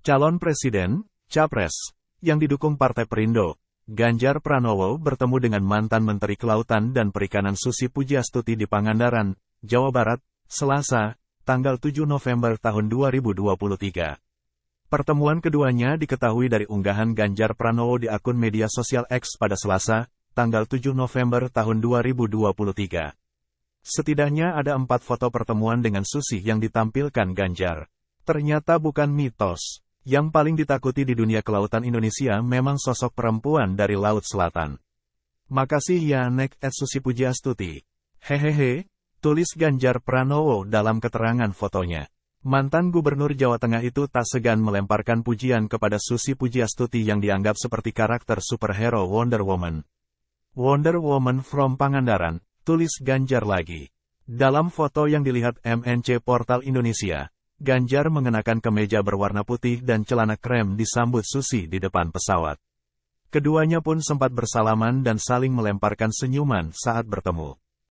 Calon Presiden, Capres, yang didukung Partai Perindo, Ganjar Pranowo bertemu dengan mantan Menteri Kelautan dan Perikanan Susi Pujiastuti di Pangandaran, Jawa Barat, Selasa, tanggal 7 November tahun 2023. Pertemuan keduanya diketahui dari unggahan Ganjar Pranowo di akun media sosial X pada Selasa, tanggal 7 November tahun 2023. Setidaknya ada empat foto pertemuan dengan Susi yang ditampilkan Ganjar. Ternyata bukan mitos. Yang paling ditakuti di dunia kelautan Indonesia memang sosok perempuan dari Laut Selatan. Makasih ya Nek et Susi Puji Astuti. Hehehe, tulis Ganjar Pranowo dalam keterangan fotonya. Mantan Gubernur Jawa Tengah itu tak segan melemparkan pujian kepada Susi Pujiastuti yang dianggap seperti karakter superhero Wonder Woman. Wonder Woman from Pangandaran, tulis Ganjar lagi. Dalam foto yang dilihat MNC Portal Indonesia, Ganjar mengenakan kemeja berwarna putih dan celana krem disambut Susi di depan pesawat. Keduanya pun sempat bersalaman dan saling melemparkan senyuman saat bertemu.